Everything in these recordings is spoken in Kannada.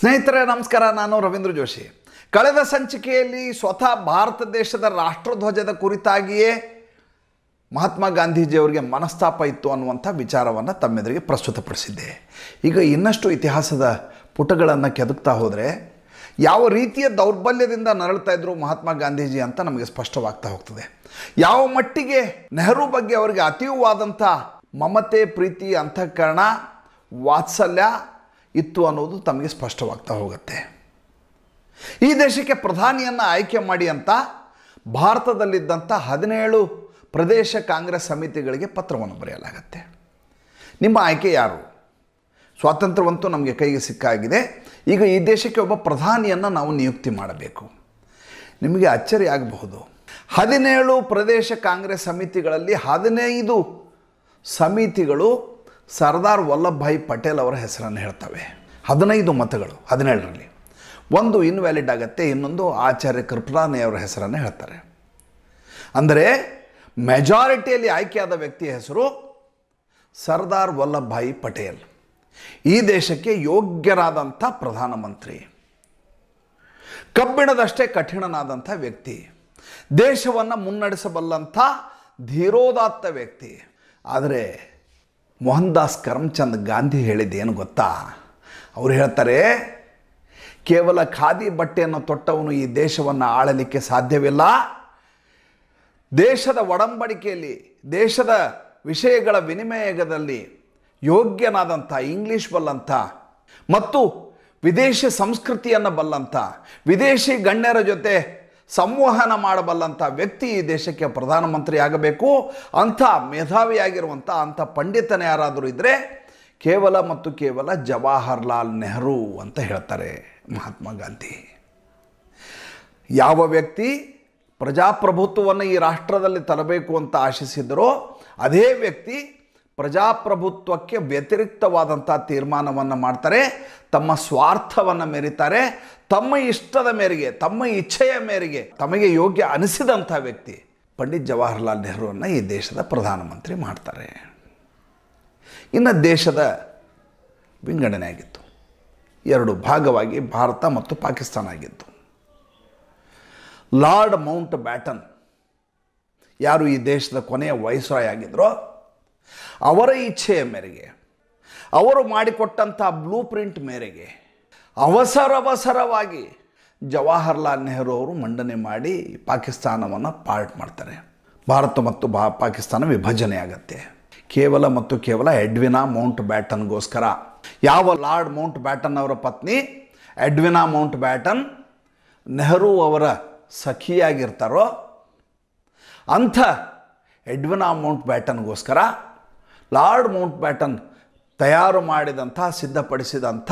ಸ್ನೇಹಿತರೆ ನಮಸ್ಕಾರ ನಾನು ರವೀಂದ್ರ ಜೋಶಿ ಕಳೆದ ಸಂಚಿಕೆಯಲ್ಲಿ ಸ್ವತಃ ಭಾರತ ದೇಶದ ರಾಷ್ಟ್ರಧ್ವಜದ ಕುರಿತಾಗಿಯೇ ಮಹಾತ್ಮ ಗಾಂಧೀಜಿಯವರಿಗೆ ಮನಸ್ತಾಪ ಇತ್ತು ಅನ್ನುವಂಥ ವಿಚಾರವನ್ನು ತಮ್ಮೆದುರಿಗೆ ಪ್ರಸ್ತುತಪಡಿಸಿದ್ದೆ ಈಗ ಇನ್ನಷ್ಟು ಇತಿಹಾಸದ ಪುಟಗಳನ್ನು ಕೆದಕ್ತಾ ಹೋದರೆ ಯಾವ ರೀತಿಯ ದೌರ್ಬಲ್ಯದಿಂದ ನರಳ್ತಾ ಇದ್ರು ಮಹಾತ್ಮ ಗಾಂಧೀಜಿ ಅಂತ ನಮಗೆ ಸ್ಪಷ್ಟವಾಗ್ತಾ ಹೋಗ್ತದೆ ಯಾವ ಮಟ್ಟಿಗೆ ನೆಹರು ಬಗ್ಗೆ ಅವರಿಗೆ ಅತೀವಾದಂಥ ಮಮತೆ ಪ್ರೀತಿ ಅಂತಃಕರಣ ವಾತ್ಸಲ್ಯ ಇತ್ತು ಅನ್ನೋದು ತಮಗೆ ಸ್ಪಷ್ಟವಾಗ್ತಾ ಹೋಗುತ್ತೆ ಈ ದೇಶಕ್ಕೆ ಪ್ರಧಾನಿಯನ್ನು ಆಯ್ಕೆ ಮಾಡಿ ಅಂತ ಭಾರತದಲ್ಲಿದ್ದಂಥ ಹದಿನೇಳು ಪ್ರದೇಶ ಕಾಂಗ್ರೆಸ್ ಸಮಿತಿಗಳಿಗೆ ಪತ್ರವನ್ನು ಬರೆಯಲಾಗತ್ತೆ ನಿಮ್ಮ ಆಯ್ಕೆ ಯಾರು ಸ್ವಾತಂತ್ರ್ಯವಂತೂ ನಮಗೆ ಕೈಗೆ ಸಿಕ್ಕಾಗಿದೆ ಈಗ ಈ ದೇಶಕ್ಕೆ ಒಬ್ಬ ಪ್ರಧಾನಿಯನ್ನು ನಾವು ನಿಯುಕ್ತಿ ಮಾಡಬೇಕು ನಿಮಗೆ ಅಚ್ಚರಿ ಆಗಬಹುದು ಹದಿನೇಳು ಪ್ರದೇಶ ಕಾಂಗ್ರೆಸ್ ಸಮಿತಿಗಳಲ್ಲಿ ಹದಿನೈದು ಸಮಿತಿಗಳು ಸರ್ದಾರ್ ವಲ್ಲಭಭಾಯಿ ಪಟೇಲ್ ಅವರ ಹೆಸರನ್ನು ಹೇಳ್ತವೆ ಹದಿನೈದು ಮತಗಳು ಹದಿನೇಳರಲ್ಲಿ ಒಂದು ಇನ್ವ್ಯಾಲಿಡ್ ಆಗುತ್ತೆ ಇನ್ನೊಂದು ಆಚಾರ್ಯ ಅವರ ಹೆಸರನ್ನು ಹೇಳ್ತಾರೆ ಅಂದರೆ ಮೆಜಾರಿಟಿಯಲ್ಲಿ ಆಯ್ಕೆಯಾದ ವ್ಯಕ್ತಿಯ ಹೆಸರು ಸರ್ದಾರ್ ವಲ್ಲಭಭಾಯಿ ಪಟೇಲ್ ಈ ದೇಶಕ್ಕೆ ಯೋಗ್ಯರಾದಂಥ ಪ್ರಧಾನಮಂತ್ರಿ ಕಬ್ಬಿಣದಷ್ಟೇ ಕಠಿಣನಾದಂಥ ವ್ಯಕ್ತಿ ದೇಶವನ್ನು ಮುನ್ನಡೆಸಬಲ್ಲಂಥ ಧೀರೋದಾತ್ತ ವ್ಯಕ್ತಿ ಆದರೆ ಮೋಹನ್ ದಾಸ್ ಕರಮ್ಚಂದ್ ಗಾಂಧಿ ಹೇಳಿದ್ದೇನು ಗೊತ್ತಾ ಅವರು ಹೇಳ್ತಾರೆ ಕೇವಲ ಖಾದಿ ಬಟ್ಟೆಯನ್ನು ತೊಟ್ಟವನು ಈ ದೇಶವನ್ನು ಆಳಲಿಕ್ಕೆ ಸಾಧ್ಯವಿಲ್ಲ ದೇಶದ ಒಡಂಬಡಿಕೆಯಲ್ಲಿ ದೇಶದ ವಿಷಯಗಳ ವಿನಿಮಯದಲ್ಲಿ ಯೋಗ್ಯನಾದಂಥ ಇಂಗ್ಲೀಷ್ ಬಲ್ಲಂಥ ಮತ್ತು ವಿದೇಶಿ ಸಂಸ್ಕೃತಿಯನ್ನು ಬಲ್ಲಂಥ ವಿದೇಶಿ ಗಣ್ಯರ ಜೊತೆ ಸಂವಹನ ಮಾಡಬಲ್ಲಂಥ ವ್ಯಕ್ತಿ ಈ ದೇಶಕ್ಕೆ ಪ್ರಧಾನಮಂತ್ರಿ ಆಗಬೇಕು ಅಂಥ ಮೇಧಾವಿಯಾಗಿರುವಂಥ ಅಂಥ ಪಂಡಿತನ ಯಾರಾದರೂ ಇದ್ದರೆ ಕೇವಲ ಮತ್ತು ಕೇವಲ ಜವಾಹರ್ಲಾಲ್ ನೆಹರು ಅಂತ ಹೇಳ್ತಾರೆ ಮಹಾತ್ಮ ಗಾಂಧಿ ಯಾವ ವ್ಯಕ್ತಿ ಪ್ರಜಾಪ್ರಭುತ್ವವನ್ನು ಈ ರಾಷ್ಟ್ರದಲ್ಲಿ ತರಬೇಕು ಅಂತ ಆಶಿಸಿದರೋ ಅದೇ ವ್ಯಕ್ತಿ ಪ್ರಜಾಪ್ರಭುತ್ವಕ್ಕೆ ವ್ಯತಿರಿಕ್ತವಾದಂಥ ತೀರ್ಮಾನವನ್ನು ಮಾಡ್ತಾರೆ ತಮ್ಮ ಸ್ವಾರ್ಥವನ್ನು ಮೆರಿತಾರೆ ತಮ್ಮ ಇಷ್ಟದ ಮೇರೆಗೆ ತಮ್ಮ ಇಚ್ಛೆಯ ಮೇರೆಗೆ ತಮಗೆ ಯೋಗ್ಯ ಅನಿಸಿದಂಥ ವ್ಯಕ್ತಿ ಪಂಡಿತ್ ಜವಾಹರ್ಲಾಲ್ ನೆಹರುವನ್ನು ಈ ದೇಶದ ಪ್ರಧಾನಮಂತ್ರಿ ಮಾಡ್ತಾರೆ ಇನ್ನು ದೇಶದ ವಿಂಗಡಣೆ ಆಗಿತ್ತು ಎರಡು ಭಾಗವಾಗಿ ಭಾರತ ಮತ್ತು ಪಾಕಿಸ್ತಾನ ಆಗಿತ್ತು ಲಾರ್ಡ್ ಮೌಂಟ್ ಬ್ಯಾಟನ್ ಯಾರು ಈ ದೇಶದ ಕೊನೆಯ ವಯಸ್ಸಾಯ ಆಗಿದ್ದರೋ ಅವರ ಇಚ್ಛೆಯ ಮೇರೆಗೆ ಅವರು ಮಾಡಿಕೊಟ್ಟಂಥ ಬ್ಲೂ ಪ್ರಿಂಟ್ ಮೇರೆಗೆ ಅವಸರವಸರವಾಗಿ ಜವಾಹರ್ಲಾಲ್ ನೆಹರು ಅವರು ಮಂಡನೆ ಮಾಡಿ ಪಾಕಿಸ್ತಾನವನ್ನು ಪಾರ್ಟ್ ಮಾಡ್ತಾರೆ ಭಾರತ ಮತ್ತು ಬಾ ಪಾಕಿಸ್ತಾನ ವಿಭಜನೆ ಆಗತ್ತೆ ಕೇವಲ ಮತ್ತು ಕೇವಲ ಎಡ್ವಿನಾ ಮೌಂಟ್ ಬ್ಯಾಟನ್ಗೋಸ್ಕರ ಯಾವ ಲಾರ್ಡ್ ಮೌಂಟ್ ಬ್ಯಾಟನ್ ಅವರ ಪತ್ನಿ ಎಡ್ವಿನಾ ಮೌಂಟ್ ಬ್ಯಾಟನ್ ನೆಹರು ಅವರ ಸಖಿಯಾಗಿರ್ತಾರೋ ಅಂಥ ಎಡ್ವಿನಾ ಮೌಂಟ್ ಬ್ಯಾಟನ್ಗೋಸ್ಕರ ಲಾರ್ಡ್ ಮೌಂಟ್ ಬ್ಯಾಟನ್ ತಯಾರು ಮಾಡಿದಂಥ ಸಿದ್ಧಪಡಿಸಿದಂಥ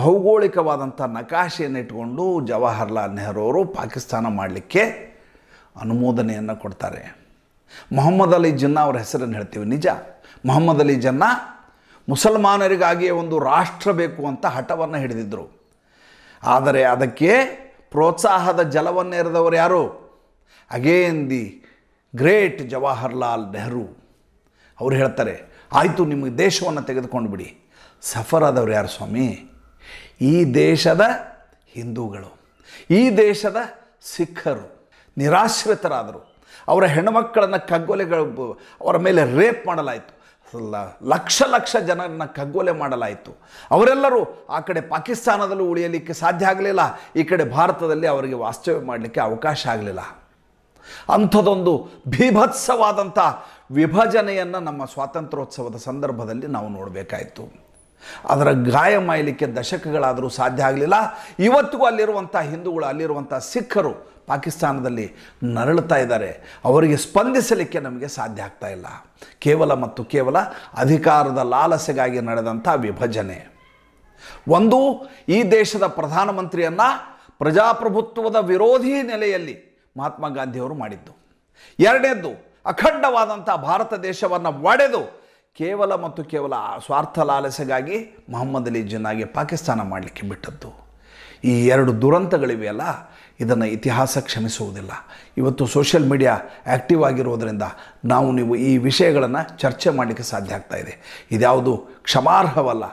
ಭೌಗೋಳಿಕವಾದಂಥ ನಕಾಶೆಯನ್ನು ಇಟ್ಕೊಂಡು ಜವಾಹರ್ಲಾಲ್ ನೆಹರು ಅವರು ಪಾಕಿಸ್ತಾನ ಮಾಡಲಿಕ್ಕೆ ಅನುಮೋದನೆಯನ್ನು ಕೊಡ್ತಾರೆ ಮೊಹಮ್ಮದ್ ಅಲಿ ಜನ್ನಾ ಅವರ ಹೆಸರನ್ನು ಹೇಳ್ತೀವಿ ನಿಜ ಮೊಹಮ್ಮದ್ ಅಲಿ ಜನ್ನಾ ಮುಸಲ್ಮಾನರಿಗಾಗಿಯೇ ಒಂದು ರಾಷ್ಟ್ರ ಬೇಕು ಅಂತ ಹಠವನ್ನು ಹಿಡಿದಿದ್ದರು ಆದರೆ ಅದಕ್ಕೆ ಪ್ರೋತ್ಸಾಹದ ಜಲವನ್ನು ಜಲವನ್ನೆರೆದವರು ಯಾರು again the great Jawaharlal Nehru ಅವ್ರು ಹೇಳ್ತಾರೆ ಆಯಿತು ನಿಮಗೆ ದೇಶವನ್ನು ತೆಗೆದುಕೊಂಡು ಬಿಡಿ ಸಫರ್ ಆದವರು ಯಾರು ಸ್ವಾಮಿ ಈ ದೇಶದ ಹಿಂದೂಗಳು ಈ ದೇಶದ ಸಿಖ್ಖರು ನಿರಾಶ್ರಿತರಾದರು ಅವರ ಹೆಣ್ಣುಮಕ್ಕಳನ್ನು ಕಗ್ಗೊಲೆಗಳು ಅವರ ಮೇಲೆ ರೇಪ್ ಮಾಡಲಾಯಿತು ಲಕ್ಷ ಲಕ್ಷ ಜನರನ್ನು ಕಗ್ಗೊಲೆ ಮಾಡಲಾಯಿತು ಅವರೆಲ್ಲರೂ ಆ ಕಡೆ ಪಾಕಿಸ್ತಾನದಲ್ಲೂ ಉಳಿಯಲಿಕ್ಕೆ ಸಾಧ್ಯ ಆಗಲಿಲ್ಲ ಈ ಕಡೆ ಭಾರತದಲ್ಲಿ ಅವರಿಗೆ ವಾಸ್ತವ್ಯ ಮಾಡಲಿಕ್ಕೆ ಅವಕಾಶ ಆಗಲಿಲ್ಲ ಅಂಥದೊಂದು ಭೀಭತ್ಸವಾದಂಥ ವಿಭಜನೆಯನ್ನು ನಮ್ಮ ಸ್ವಾತಂತ್ರ್ಯೋತ್ಸವದ ಸಂದರ್ಭದಲ್ಲಿ ನಾವು ನೋಡಬೇಕಾಯಿತು ಅದರ ಗಾಯ ಮಾಯಲಿಕ್ಕೆ ದಶಕಗಳಾದರೂ ಸಾಧ್ಯ ಆಗಲಿಲ್ಲ ಇವತ್ತಿಗೂ ಅಲ್ಲಿರುವಂಥ ಹಿಂದೂಗಳು ಅಲ್ಲಿರುವಂಥ ಸಿಖ್ಖರು ಪಾಕಿಸ್ತಾನದಲ್ಲಿ ನರಳುತ್ತಾ ಇದ್ದಾರೆ ಅವರಿಗೆ ಸ್ಪಂದಿಸಲಿಕ್ಕೆ ನಮಗೆ ಸಾಧ್ಯ ಆಗ್ತಾ ಇಲ್ಲ ಕೇವಲ ಮತ್ತು ಕೇವಲ ಅಧಿಕಾರದ ಲಾಲಸೆಗಾಗಿ ನಡೆದಂಥ ವಿಭಜನೆ ಒಂದು ಈ ದೇಶದ ಪ್ರಧಾನಮಂತ್ರಿಯನ್ನು ಪ್ರಜಾಪ್ರಭುತ್ವದ ವಿರೋಧಿ ನೆಲೆಯಲ್ಲಿ ಮಹಾತ್ಮ ಗಾಂಧಿಯವರು ಮಾಡಿದ್ದು ಎರಡನೇದ್ದು ಅಖಂಡವಾದಂಥ ಭಾರತ ದೇಶವನ್ನು ಒಡೆದು ಕೇವಲ ಮತ್ತು ಕೇವಲ ಸ್ವಾರ್ಥ ಲಾಲಸೆಗಾಗಿ ಮೊಹಮ್ಮದ್ ಅಲಿ ಜಿನ್ನಾಗೆ ಪಾಕಿಸ್ತಾನ ಮಾಡಲಿಕ್ಕೆ ಬಿಟ್ಟದ್ದು ಈ ಎರಡು ದುರಂತಗಳಿವೆಯಲ್ಲ ಇದನ್ನು ಇತಿಹಾಸ ಕ್ಷಮಿಸುವುದಿಲ್ಲ ಇವತ್ತು ಸೋಷಿಯಲ್ ಮೀಡಿಯಾ ಆ್ಯಕ್ಟಿವ್ ಆಗಿರುವುದರಿಂದ ನಾವು ನೀವು ಈ ವಿಷಯಗಳನ್ನು ಚರ್ಚೆ ಮಾಡಲಿಕ್ಕೆ ಸಾಧ್ಯ ಆಗ್ತಾ ಇದೆ ಇದ್ಯಾವುದು ಕ್ಷಮಾರ್ಹವಲ್ಲ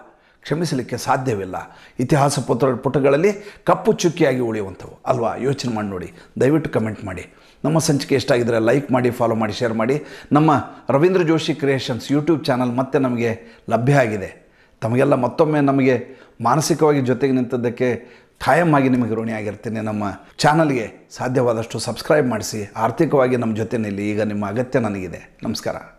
ಕ್ಷಮಿಸಲಿಕ್ಕೆ ಸಾಧ್ಯವಿಲ್ಲ ಇತಿಹಾಸ ಪುತ್ರ ಪುಟಗಳಲ್ಲಿ ಕಪ್ಪು ಚುಕ್ಕಿಯಾಗಿ ಉಳಿಯುವಂಥವು ಅಲ್ವಾ ಯೋಚನೆ ಮಾಡಿ ನೋಡಿ ದಯವಿಟ್ಟು ಕಮೆಂಟ್ ಮಾಡಿ ನಮ್ಮ ಸಂಚಿಕೆ ಎಷ್ಟಾಗಿದ್ದರೆ ಲೈಕ್ ಮಾಡಿ ಫಾಲೋ ಮಾಡಿ ಶೇರ್ ಮಾಡಿ ನಮ್ಮ Ravindra Joshi creations YouTube channel ಮತ್ತೆ ನಮಗೆ ಲಭ್ಯ ಆಗಿದೆ ತಮಗೆಲ್ಲ ಮತ್ತೊಮ್ಮೆ ನಮಗೆ ಮಾನಸಿಕವಾಗಿ ಜೊತೆಗೆ ನಿಂತದ್ದಕ್ಕೆ ಆಗಿ ನಿಮಗೆ ಋಣಿಯಾಗಿರ್ತೀನಿ ನಮ್ಮ ಚಾನಲ್ಗೆ ಸಾಧ್ಯವಾದಷ್ಟು ಸಬ್ಸ್ಕ್ರೈಬ್ ಮಾಡಿಸಿ ಆರ್ಥಿಕವಾಗಿ ನಮ್ಮ ಜೊತೆ ನಿಲ್ಲಿ ಈಗ ನಿಮ್ಮ ಅಗತ್ಯ ನನಗಿದೆ ನಮಸ್ಕಾರ